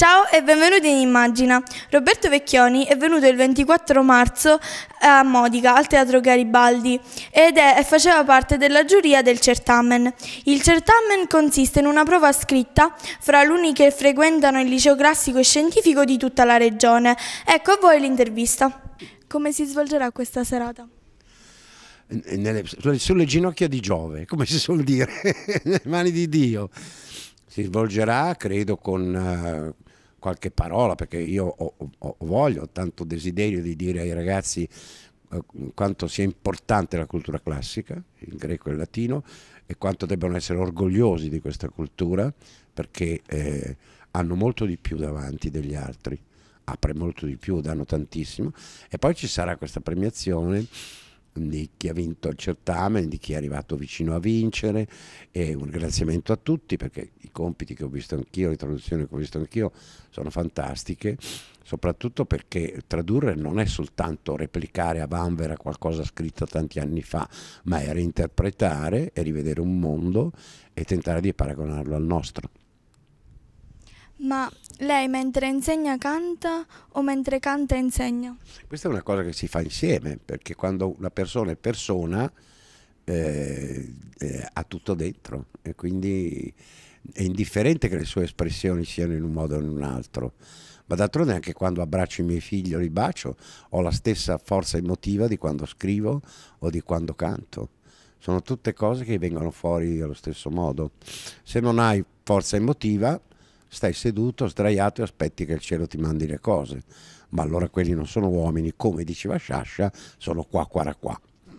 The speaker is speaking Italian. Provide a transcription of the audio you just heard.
Ciao e benvenuti in Immagina. Roberto Vecchioni è venuto il 24 marzo eh, a Modica, al Teatro Garibaldi, ed è, faceva parte della giuria del certamen. Il certamen consiste in una prova scritta fra alunni che frequentano il liceo classico e scientifico di tutta la regione. Ecco a voi l'intervista. Come si svolgerà questa serata? Nelle, sulle ginocchia di Giove, come si suol dire, nelle mani di Dio. Si svolgerà, credo, con... Uh, qualche parola perché io ho, ho, voglio, ho tanto desiderio di dire ai ragazzi eh, quanto sia importante la cultura classica, il greco e il latino, e quanto debbano essere orgogliosi di questa cultura perché eh, hanno molto di più davanti degli altri, apre molto di più, danno tantissimo. E poi ci sarà questa premiazione di chi ha vinto il certamen, di chi è arrivato vicino a vincere e un ringraziamento a tutti perché i compiti che ho visto anch'io, le traduzioni che ho visto anch'io sono fantastiche, soprattutto perché tradurre non è soltanto replicare a Vanvera qualcosa scritto tanti anni fa, ma è reinterpretare e rivedere un mondo e tentare di paragonarlo al nostro. Ma lei mentre insegna canta o mentre canta insegna? Questa è una cosa che si fa insieme, perché quando una persona è persona eh, eh, ha tutto dentro e quindi è indifferente che le sue espressioni siano in un modo o in un altro. Ma d'altronde anche quando abbraccio i miei figli o li bacio ho la stessa forza emotiva di quando scrivo o di quando canto sono tutte cose che vengono fuori allo stesso modo. Se non hai forza emotiva, stai seduto, sdraiato e aspetti che il cielo ti mandi le cose. Ma allora quelli non sono uomini, come diceva Sciascia, sono qua, qua, qua.